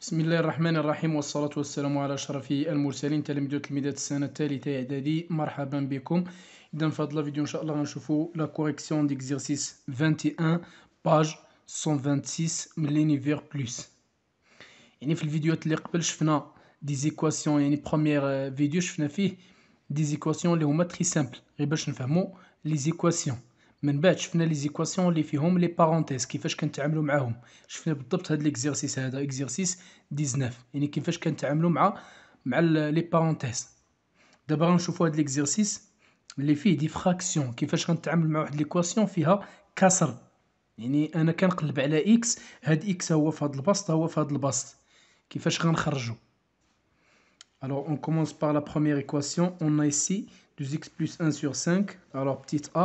بسم الله الرحمن الرحيم والصلاة والسلام على أشرف المرسلين تلاميذ وتلميذات السنة الثالثة إعدادي مرحبا بكم إذا في هذا الفيديو إن شاء الله غنشوفوا لا كوريكسيون ديكزيرسيس 21 باج 126 من لينيفير بلوس يعني في الفيديوهات اللي قبل شفنا دي زيكواسيون يعني بروميير فيديو شفنا فيه دي زيكواسيون اللي هما تري سامبل غير باش نفهموا لي زيكواسيون من بعد شفنا لي زيكواسيون اللي فيهم لي بارونتيز كيفاش كنتعاملوا معاهم شفنا بالضبط ليكزيرسيس هذا l'exercice 19 يعني كيفاش كنتعاملوا مع مع لي بارونتيز دابا غنشوفوا هذا ليكزيرسيس اللي فيه ديفراكسيون كيفاش غنتعامل مع واحد ليكواسيون فيها كسر يعني انا كنقلب على اكس هاد اكس هو البسط هو البسط كيفاش Alors on commence par la première équation. On a ici 2x plus 1 sur 5. Alors petite a,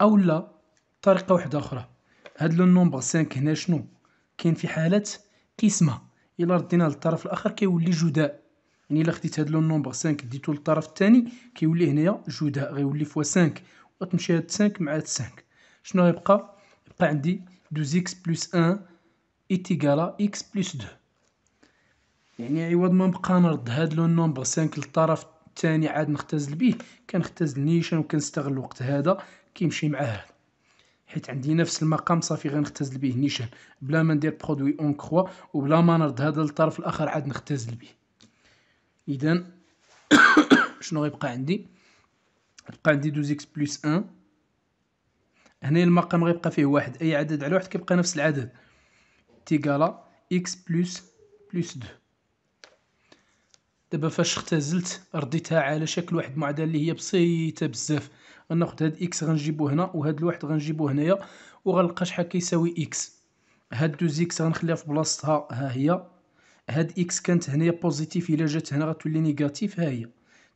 او لا طريقه واحده اخرى هاد لو نومبر 5 هنا شنو كاين في حاله قسمه الا ردينا للطرف الاخر كيولي جداء يعني الا خديت هاد لو نومبر 5 ديتو للطرف الثاني كيولي هنايا جداء غيولي فوا 5 وتمشي هاد 5 مع هاد 5 شنو غيبقى يبقى عندي 2x 1 اتيكالا x 2 يعني عوض ما نبقى نرد هاد لو نومبر 5 للطرف الثاني عاد نختزل به كنختزل نيشان وكنستغل الوقت هذا كيمشي معاه حيت عندي نفس المقام صافي غنختزل به نيشان بلا ما ندير برودوي اون كخوا وبلا ما نرد هذا للطرف الاخر عاد نختزل به اذا شنو غيبقى عندي غيبقى عندي 2 اكس بلس 1 هنا المقام غيبقى فيه واحد اي عدد على واحد كيبقى نفس العدد تيغالا اكس بلس بلس 2 دابا فاش اختزلت رديتها على شكل واحد المعادله اللي هي بسيطه بزاف غناخد هاد اكس غنجيبو هنا وهاد الواحد غنجيبو هنايا وغنلقى شحال كيساوي اكس هاد دوز اكس غنخليها في بلاصتها ها هي هاد اكس كانت هنايا بوزيتيف الا جات هنا غتولي نيجاتيف ها هي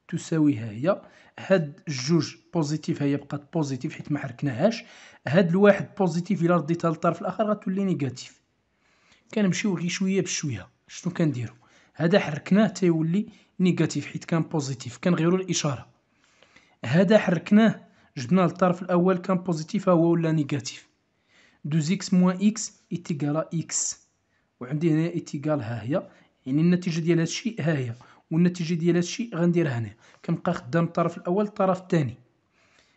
تساوي ها هي هاد الجوج بوزيتيف ها هي بقات بوزيتيف حيت ما حركناهاش هاد الواحد بوزيتيف الا رديتها للطرف الاخر غتولي نيجاتيف كنمشيو غير شويه بشويه شنو كنديرو هذا حركناه تيولي نيجاتيف حيت كان بوزيتيف كنغيرو الاشاره هذا حركناه جبناه للطرف الاول كان بوزيتيف هو ولا نيجاتيف دوز اكس موان اكس اتيكالا اكس وعندي هنا اتيكال ها هي يعني النتيجه ديال الشيء ها هي والنتيجه ديال الشيء غنديرها هنا كنبقى خدام الطرف الاول الطرف الثاني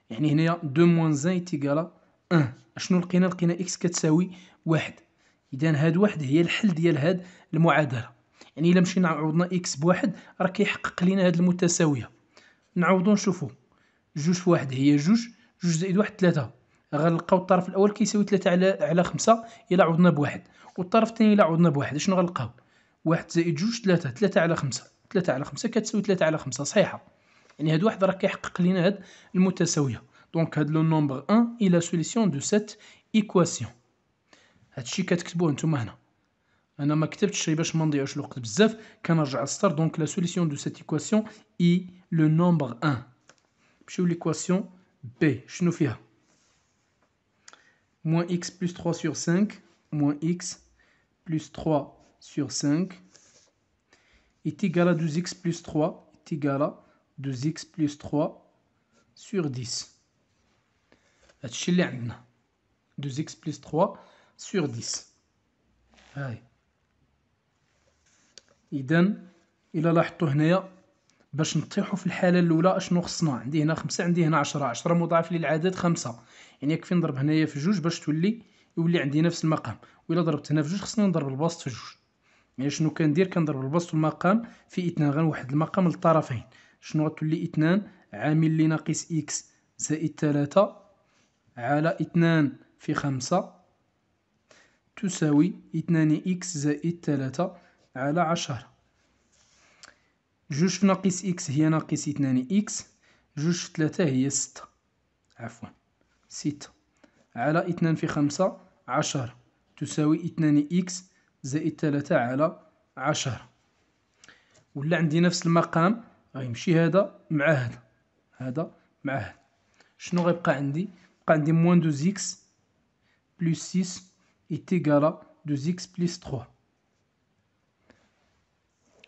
يعني هنايا دو موان زان اتيكالا ان اشنو لقينا لقينا اكس كتساوي واحد اذا هاد واحد هي الحل ديال هاد المعادله يعني الا مشينا عوضنا اكس بواحد راه كيحقق لينا هاد المتساويه نعوضو نشوفو جوج في واحد هي جوج جوج زائد واحد ثلاثة غنلقاو الطرف الاول كيساوي ثلاثة على على خمسة الا عوضنا بواحد والطرف الثاني الا عوضنا بواحد شنو غنلقاو واحد زائد جوج ثلاثة ثلاثة على خمسة ثلاثة على خمسة كتساوي ثلاثة على خمسة صحيحة يعني هاد واحد راه كيحقق لينا هاد المتساويه دونك هاد لو نومبر ان الى سوليسيون دو سيت ايكواسيون هادشي كتكتبوه نتوما هنا انا ما كتبتش شي باش ما نضيعوش الوقت بزاف كنرجع للسطر دونك لا سوليسيون دو سيت اي لو نومبر 1 نمشيو ليكواسيون بي شنو moins x plus 3 sur 5 moins x plus 3 sur 5 est égal à 2x plus 3 est égal à 2x plus 3 sur 10. 2x plus 3 sur 10 اذا الى لاحظتوا هنايا باش نطيحوا في الحاله الاولى اشنو خصنا عندي هنا خمسة عندي هنا عشرة عشرة مضاعف للعدد خمسة يعني يكفي نضرب هنايا في جوج باش تولي يولي عندي نفس المقام والا ضربت هنا في جوج خصني نضرب البسط في جوج يعني شنو كندير كنضرب البسط والمقام في اثنان غنوحد المقام للطرفين شنو غتولي اثنان عامل لي ناقص اكس زائد ثلاثة على اثنان في خمسة تساوي اثنان اكس زائد ثلاثة على عشرة جوج في ناقص إكس هي ناقص اثنان إكس جوج في ثلاثة هي ستة عفوا ستة على اثنان في خمسة عشرة تساوي اثنان إكس زائد ثلاثة على عشرة ولا عندي نفس المقام غيمشي هذا مع هذا هذا مع هذا شنو غيبقى عندي بقى عندي موان دوز إكس بلوس سيس إتيكالا دوز إكس بليس تخوا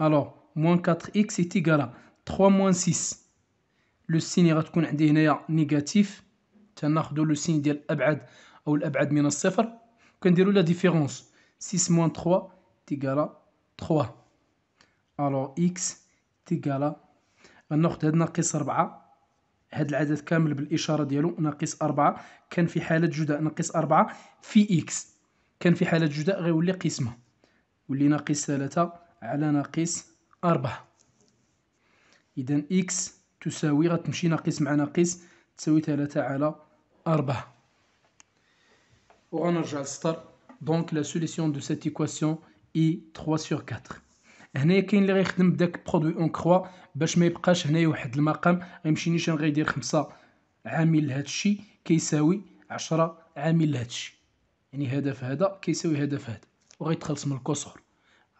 الوغ موان 4x est égal à 3 moins 6 لو سين غتكون عندي هنايا نيجاتيف تناخدو لو سين ديال الابعد او الابعد من الصفر كنديرو لا ديفيرونس 6 موان 3 تيكالا 3 الوغ اكس تيكالا غناخد هاد ناقص 4 هاد العدد كامل بالاشاره ديالو ناقص 4 كان في حاله جداء ناقص 4 في اكس كان في حاله جداء غيولي قسمه ولي ناقص 3 على ناقص 4 إذا إكس تساوي غتمشي ناقص مع ناقص تساوي 3 على أربعة وغنرجع للسطر دونك لا سوليسيون دو سيت إيكواسيون إي 3 سور 4 هنايا كاين اللي غيخدم بداك برودوي اون كخوا باش ما يبقاش هنايا واحد المقام غيمشي نيشان غيدير 5 عامل لهذا الشيء كيساوي 10 عامل لهذا الشيء يعني هدف هذا كيساوي هدف هذا وغيتخلص من الكسور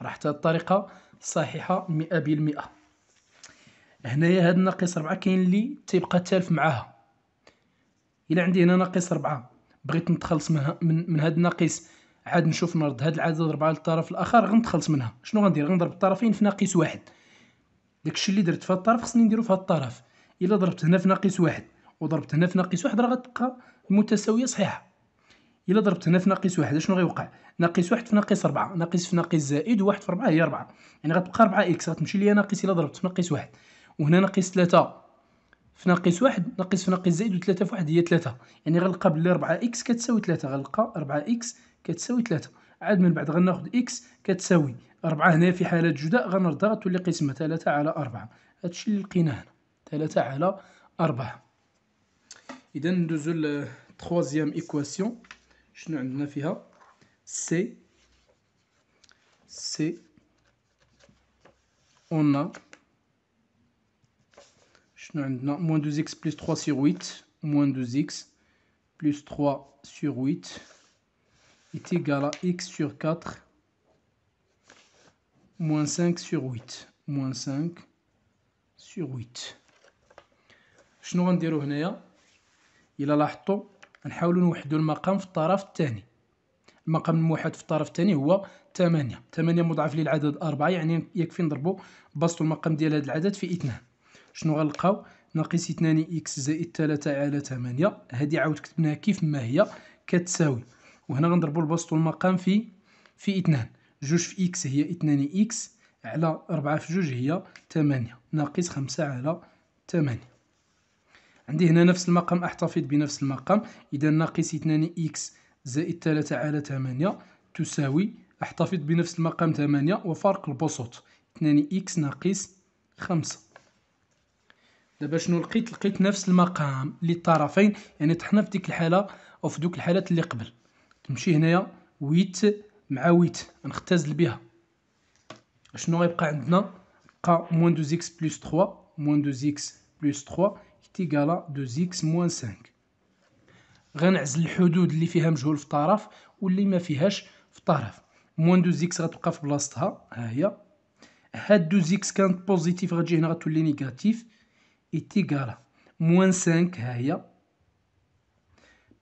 راح حتى الطريقه صحيحه 100% هنايا هاد ناقص 4 كاين اللي تيبقى تالف معاها الا عندي هنا ناقص 4 بغيت نتخلص منها من, من هاد الناقص عاد نشوف نرد هاد العدد 4 للطرف الاخر غنتخلص منها شنو غندير غنضرب الطرفين في ناقص واحد داكشي اللي درت في هاد الطرف خصني نديرو في هاد الطرف الا ضربت هنا في ناقص واحد وضربت هنا في ناقص واحد راه غتبقى المتساويه صحيحه الا ضربت هنا في ناقص واحد شنو غيوقع ناقص واحد في ناقص ربعة ناقص في ناقص زائد واحد في ربعة هي ربعة يعني غتبقى ربعة اكس غتمشي ليا ناقص الا ضربت في ناقص واحد وهنا ناقص ثلاثة في ناقص واحد ناقص في ناقص زائد وثلاثة في واحد هي ثلاثة يعني غنلقى بلي ربعة اكس كتساوي ثلاثة غنلقى ربعة اكس كتساوي ثلاثة عاد من بعد غناخد اكس كتساوي ربعة هنا في حالة جداء غنردها غتولي قسمة ثلاثة على أربعة هادشي اللي لقيناه هنا ثلاثة على أربعة إذا ندوزو لتخوازيام إيكواسيون شنو عندنا فيها سي سي اون شنو عندنا moins 2x plus 3 sur 8 moins 2x plus 3 sur 8 est égal à x sur 4 moins 5 sur 8 moins 5 sur 8 شنو a هنايا نحاولوا نوحدوا المقام في الطرف الثاني المقام الموحد في الطرف الثاني هو 8 8 مضاعف للعدد 4 يعني يكفي نضربوا بسطو المقام ديال هذا العدد في 2 شنو غنلقاو ناقص 2 اكس زائد 3 على 8 هذه عاود كتبناها كيف ما هي كتساوي وهنا غنضربوا البسط المقام في في 2 جوج في اكس هي 2 اكس على 4 في جوج هي 8 ناقص 5 على 8 عندي هنا نفس المقام احتفظ بنفس المقام اذا ناقص 2 اكس زائد 3 على 8 تساوي احتفظ بنفس المقام 8 وفرق البسط 2 اكس ناقص 5 دابا شنو لقيت لقيت نفس المقام للطرفين يعني طحنا في ديك الحاله او في دوك الحالات اللي قبل تمشي هنايا ويت مع ويت نختزل بها شنو غيبقى عندنا بقى موان دوز اكس بلس 3 موان دوز اكس بلس 3 2x moins 5 on va éliminer les limites qui sont dans l'arrière et qui ne sont pas dans l'arrière moins 2x va se mettre en place 1 2x quand positif va générer tout le négatif et égale à moins 5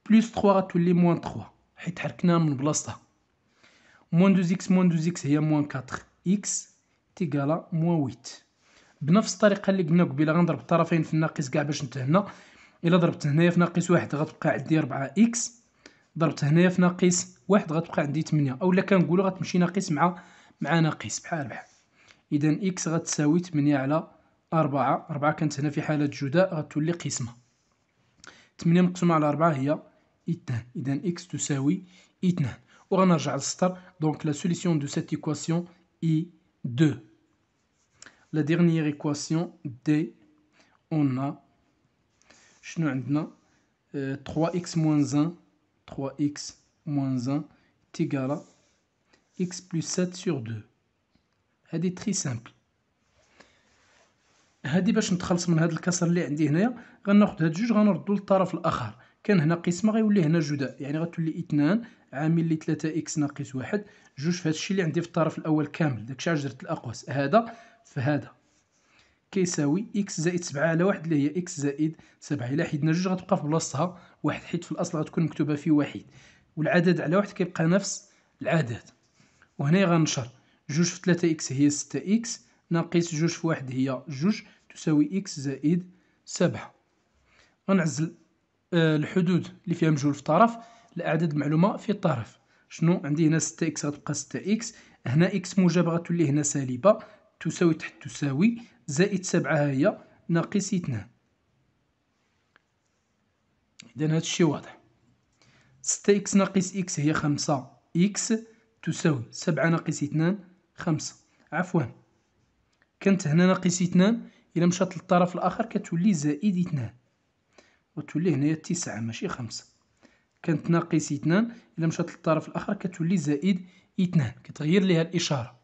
plus 3 va être tout le moins 3 on va le faire moins 2x moins 2x c'est moins 4x égale à moins 8 بنفس الطريقه اللي قلنا قبيله غنضرب الطرفين في الناقص كاع باش نتهنى الا ضربت هنايا في ناقص واحد غتبقى عندي 4 اكس ضربت هنايا في ناقص واحد غتبقى عندي 8 اولا كنقولوا غتمشي ناقص مع مع ناقص بحال بحال اذا اكس غتساوي 8 على 4 4 كانت هنا في حاله جداء غتولي قسمه 8 مقسومه على 4 هي 2 اذا اكس تساوي 2 وغنرجع للسطر دونك لا سوليسيون دو سيت ايكواسيون اي 2 لا ديغنييغ ايكواسيون دي اون ا شنو عندنا 3 x moins 1 3 x moins 1 est égal à x plus 7 sur 2 هادي très simple. هادي باش نتخلص من هاد الكسر اللي عندي هنايا غناخد هاد جوج غنردو للطرف الاخر كان هنا قسمه غيولي هنا جداء يعني غتولي اثنان عامل لي 3 اكس ناقص واحد جوج في هادشي اللي عندي في الطرف الاول كامل داكشي علاش درت الاقواس هذا في هذا كيساوي اكس زائد سبعة على واحد اللي هي اكس زائد سبعة إلا حيدنا جوج غتبقى في بلاصتها واحد حيت في الأصل غتكون مكتوبة في واحد والعدد على واحد كيبقى نفس العدد وهنا غنشر جوج في تلاتة اكس هي ستة اكس ناقص جوج في واحد هي جوج تساوي اكس زائد سبعة غنعزل آه، الحدود اللي فيها مجهول في طرف الأعداد المعلومة في الطرف شنو عندي هنا ستة اكس غتبقى ستة اكس هنا اكس موجبة غتولي هنا سالبة تساوي تحت تساوي زائد سبعة هي ناقص اثنان إذا هذا الشيء واضح ستة إكس ناقص إكس هي خمسة إكس تساوي سبعة ناقص اثنان خمسة عفوا كانت هنا ناقص اثنان إلا مشات للطرف الآخر كتولي زائد اثنان وتولي هنايا تسعة ماشي خمسة كانت ناقص اثنان إلا مشات للطرف الآخر كتولي زائد اثنان كتغير ليها الإشارة